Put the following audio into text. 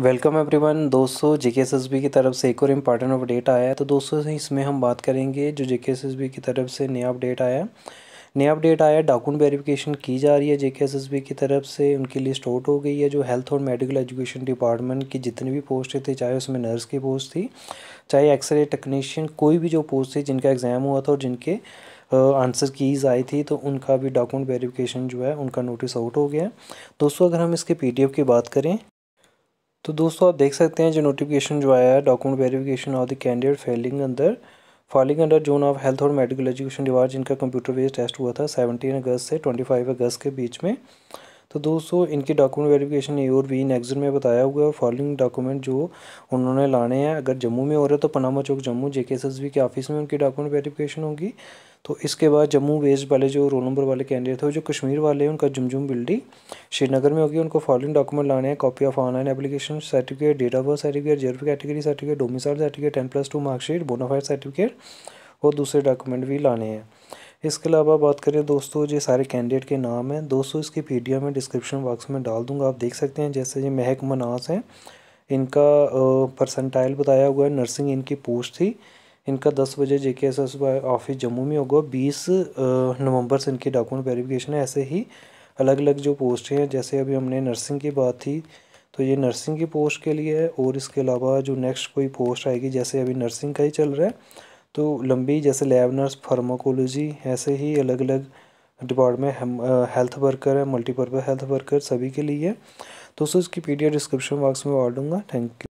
welcome everyone दोस्तों जे के की तरफ से एक और इम्पॉर्टेंट अपडेट आया है तो दोस्तों इसमें हम बात करेंगे जो जे के की तरफ से नया अपडेट आया है नया अपडेट आया डॉक्यूमेंट वेरिफिकेशन की जा रही है जे के की तरफ से उनकी लिस्ट आउट हो गई है जो हेल्थ और मेडिकल एजुकेशन डिपार्टमेंट की जितनी भी पोस्ट थी चाहे उसमें नर्स की पोस्ट थी चाहे एक्सरे टेक्नीशियन कोई भी जो पोस्ट थी जिनका एग्ज़ाम हुआ था और जिनके आंसर कीज़ आई थी तो उनका भी डॉक्यूमेंट वेरिफिकेशन जो है उनका नोटिस आउट हो गया है दोस्तों अगर हम इसके पी की बात करें तो दोस्तों आप देख सकते हैं जो नोटिफिकेशन जो आया है document verification of the candidate failing अंदर falling under zone of health और मेडिकल एजुकेशन डिवार जिनका कंप्यूटर बेस्ड टेस्ट हुआ था सेवनटीन अगस्त से ट्वेंटी अगस्त के बीच में तो दोस्तों इनकी डॉक्यूमेंट वेरिफिकेशन ए और बी नेक्स्ट में बताया हुआ है फॉलोइंग डॉक्यूमेंट जो उन्होंने लाने हैं अगर जम्मू में हो रहे हैं तो पनामा चौक जम्मू जे के ऑफिस में उनकी डॉक्यूमेंट वेरिफिकेशन होगी तो इसके बाद जम्मू वेस्ट वाले जो रोल नंबर वाले कैंडिडेट थे जो कश्मीर वाले हैं उनका जुमजुम बिल्डिंग श्रीनगर में होगी उनको फॉलोइंग डॉक्यूमेंट लाने हैं copy of online application certificate date of birth certificate जर्फ category certificate domicile certificate ten plus two marksheet bonafide certificate और दूसरे डॉक्यूमेंट भी लाने हैं इसके अलावा बात करें दोस्तों ये सारे कैंडिडेट के नाम हैं दोस्तों इसकी पी मैं डिस्क्रिप्शन बॉक्स में डाल दूँगा आप देख सकते हैं जैसे ये महक मनास हैं इनका परसेंटाइल बताया हुआ है नर्सिंग इनकी पोस्ट थी इनका दस बजे जे के एस एस ऑफिस जम्मू में होगा बीस नवंबर से इनकी डॉक्यूमेंट वेरिफिकेशन है ऐसे ही अलग अलग जो पोस्ट हैं जैसे अभी हमने नर्सिंग की बात थी तो ये नर्सिंग की पोस्ट के लिए है और इसके अलावा जो नेक्स्ट कोई पोस्ट आएगी जैसे अभी नर्सिंग का ही चल रहा है तो लंबी जैसे लैब नर्स फार्माकोलॉजी ऐसे ही अलग अलग डिपार्टमेंट हेल्थ वर्कर है मल्टीपर्पज़ हेल्थ वर्कर सभी के लिए तो सो इसकी पीडीएफ डिस्क्रिप्शन बॉक्स में डाल दूंगा थैंक यू